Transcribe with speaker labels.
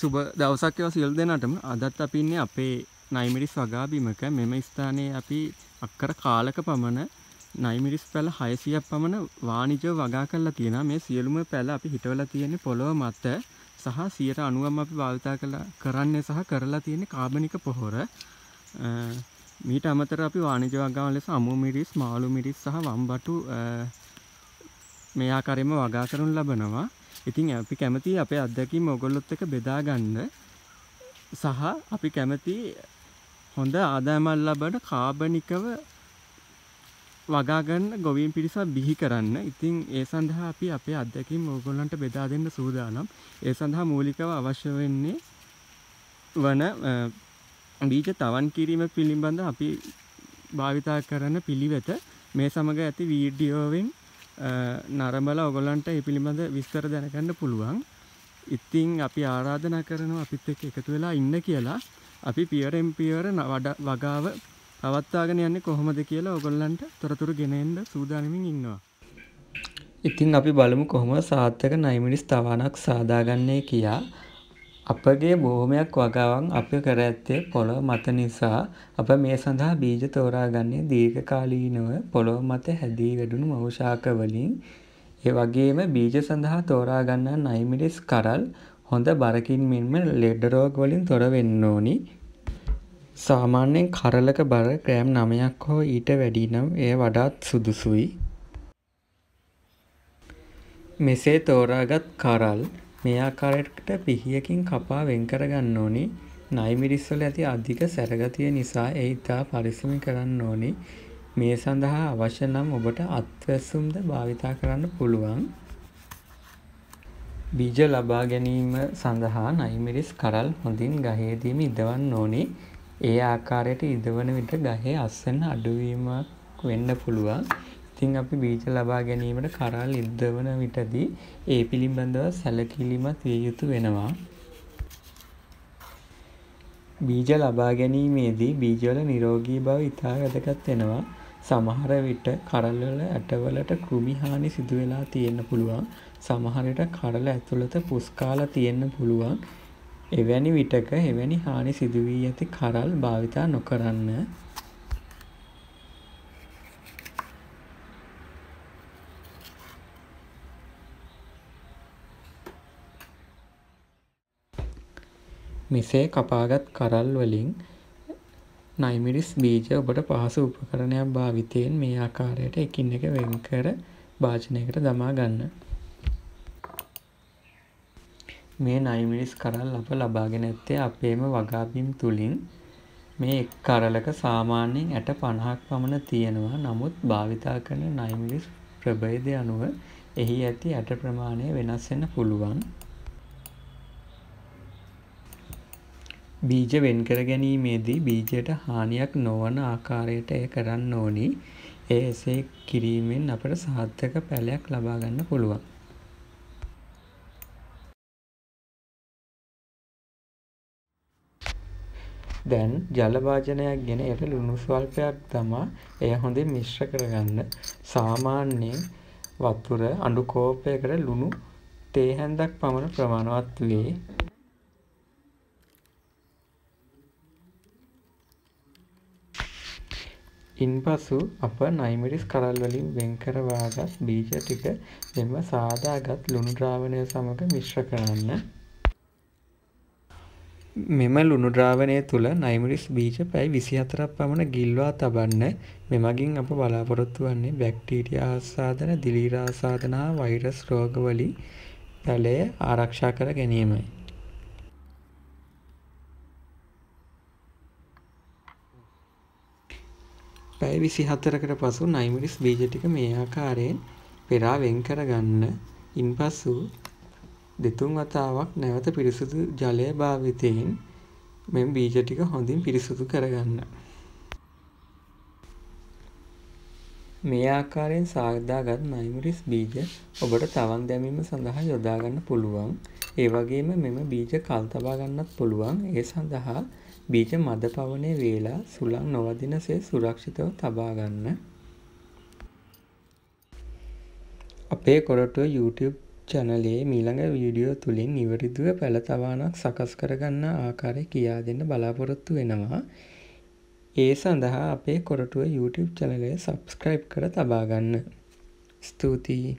Speaker 1: සුබ දවසක් ඒවා සියලු දෙනාටම අදත් අපි ඉන්නේ අපේ නයිමිරිස් වගාබිමක මෙම ස්ථානයේ අපි අක්කර කාලක පමණ නයිමිරිස් පැල 600ක් පමණ වාණිජව වගා කරලා තියෙනවා මේ සියලුම පැල අපි හිටවලා තියෙන්නේ පොළොව මත සහ 90%ම අපි භාවිතා කළා කරන්නේ සහ කරලා තියෙන්නේ කාබනික පොහොර මීට අමතර අපි වාණිජ වගාවල ලෙස අමු මිරිස් මාළු මිරිස් සහ වම්බටු මේ ආකාරයෙන්ම වගා කරනු ලබනවා ඉතින් අපි කැමති අපේ අත්දැකීම් ඔගොල්ලොත් එක බෙදා ගන්න සහ අපි කැමති හොඳ ආදායමල් ලබන කාබනිකව වගාගන්න ගොවීන් පිරිසක් බිහි කරන්න ඉතින් ඒ සඳහා අපි අපේ අත්දැකීම් ඕගොල්ලන්ට බෙදා දෙන්න සූදානම් ඒ සඳහා මූලිකව අවශ්‍ය වෙන්නේ වන බීජ තවන් කිරීම පිළිබඳ අපි භාවිතා කරන පිළිවෙත මේ සමග ඇති වීඩියෝවෙන් නරඹලා ඔයගොල්ලන්ට මේ පිළිබඳ විස්තර දැනගන්න පුළුවන්. ඉතින් අපි ආරාධනා කරනවා අපිත් එක්ක එකතු වෙලා ඉන්න කියලා. අපි පියරෙන් පියර වගාව පවත්වාගෙන යන්නේ කොහොමද කියලා ඔයගොල්ලන්ට තොරතුරු ගෙන එන්න සූදානමින් ඉන්නවා. ඉතින් අපි බලමු කොහොම සාර්ථක 9 මිනිස් තවාණක් සාදාගන්නේ කියලා. අපගේ බොහොමයක් වගාවන් අප කර ඇත්තේ පොළොව මත නිසා අප මේ සඳහා බීජ තෝරාගන්නේ දීර්ඝකාලීනව පොළොව මත හැදී වැඩුණු මවුශාකවලින් ඒ වගේම බීජ සඳහා තෝරාගන්නා නයිමිඩිස් කරල් හොඳ බරකින් මෙන්ම ලෙඩ රෝග වලින් තොර වෙන්න ඕනි. සාමාන්‍යයෙන් කරලක බර ග්‍රෑම් 9ක් හෝ ඊට වැඩි නම් එය වඩාත් සුදුසුයි. මෙසේ තෝරාගත් කරල් මේ ආකාරයට පිහියකින් කපා වෙන්කරගන්න ඕනි නයිමිරිස්වල ඇති අධික සැරගතිය නිසා ඒ ඉතා පරිස්සමි කරන්න ඕනි මේ සඳහා අවශ්‍ය නම් ඔබට අත්වැසුම්ද භාවිතා කරන්න පුළුවන් බීජ ලබා ගැනීම සඳහා නයිමිරිස් කරල් හොඳින් ගහේදීම ඉදවන්න ඕනි ඒ ආකාරයට ඉදවන විට ගහේ අස්සන අඩුවීමක් වෙන්න පුළුවන් ඉතින් අපි බීජ ලබා ගැනීමට කරල් ඉද්ධවන විටදී ඒ පිළිබඳව සැලකිලිමත් විය යුතු වෙනවා. බීජ ලබා ගැනීමේදී බීජවල නිරෝගී බව ඉතා වැදගත් වෙනවා. සමහර විට කරල්වල ඇටවලට කෘමි හානි සිදු වෙලා තියෙන්න පුළුවන්. සමහර විට කරල ඇතුළත පුස්කාලා තියෙන්න පුළුවන්. එවැනි විටක එවැනි හානි සිදු වී ඇති කරල් භාවිතා නොකරන්න මෙසේ කපාගත් කරල් වලින් නයිමිරිස් බීජ ඔබට පහසු උපකරණයක් භාවිතයෙන් මේ ආකාරයට එකින් එක වෙන්කර භාජනයකට දමා ගන්න. මේ නයිමිරිස් කරල් අප ලබාගෙන ඇත්තේ අපේම වගාබිම් තුළින් මේ එක් කරලක සාමාන්‍යයෙන් ඇට පණහක් පමණ තියෙනවා නමුත් භාවිතා කරන නයිමිලිස් ප්‍රභේදය අනුව එහි ඇති ඇට ප්‍රමාණය වෙනස් වෙන්න පුළුවන් බීජ වෙන්කර ගැනීමේදී බීජයට හානියක් නොවන ආකාරයට එය කරන්න ඕනි. එය එසේ කිරීමෙන් අපට සාර්ථක පැලයක් ලබා ගන්න පුළුවන්. දැන් ජලභාජනයක් ගෙන එයට ලුණු ස්වල්පයක් තමා එය හොඳින් මිශ්‍ර කරගන්න. සාමාන්‍යයෙන් වතුර අඩු කෝපයකට ලුණු තේහැන්දක් පමණ ප්‍රමාණවත් වේ. ඉන්පසු අප නයිමරිස් කරල්වලින් වෙන්කරවාගත් බීජ ටික මෙම සාදාගත් ලුණු ද්‍රාවණය සමඟ මිශ්‍ර කරන්න. මෙම ලුණු ද්‍රාවණය තුළ නයිමරිස් බීජ පැයි විසි අතරක් පමණ ගිල්වා තබන්න මෙමගින් අප බලාපොරොත්තු වන්නේ බැක්ටීරිය ආසාධන දිලීරාසාධනා වෛරස් රෝගවලින් පැලය ආරක්ෂා කර ගැනීමයි. පැය විසි හතරකට පසු නයිමරිස් බීජටික මේ ආකාරයෙන් පෙරා වෙන් කරගන්න ඉන් පසු දෙතුන් වතාවක් නැවත පිරිසුදු ජලය භාවිතයෙන් මෙම බීජ ටික හොඳින් පිරිසුදු කරගන්න. මේ ආකාරයෙන් සාගදාගත් නයිමරිස් බීජ ඔබට තවන් දැමීම සඳහා යොදාගන්න පුළුවන්. ඒ වගේම මෙම බීජ කල් තබා ගන්නත් පුළුවන් ඒ සඳහා බීජ මද පවනේ වේලා සුළං නොවදින සේ සුරක්ෂිතව තබා ගන්න. අපේ කොරටුව YouTube චැනලේ මීළඟ වීඩියෝ තුළින් නිවැරදිව පැළතවානක් සකස් කරගන්න ආකාරය කියා දෙන්න බලාපොරොත්තු වෙනවා. ඒ සඳහා අපේ කොරටුව YouTube චැනලය සබස්ක්‍රයිබ් කර තබාගන්න. ස්තුතියි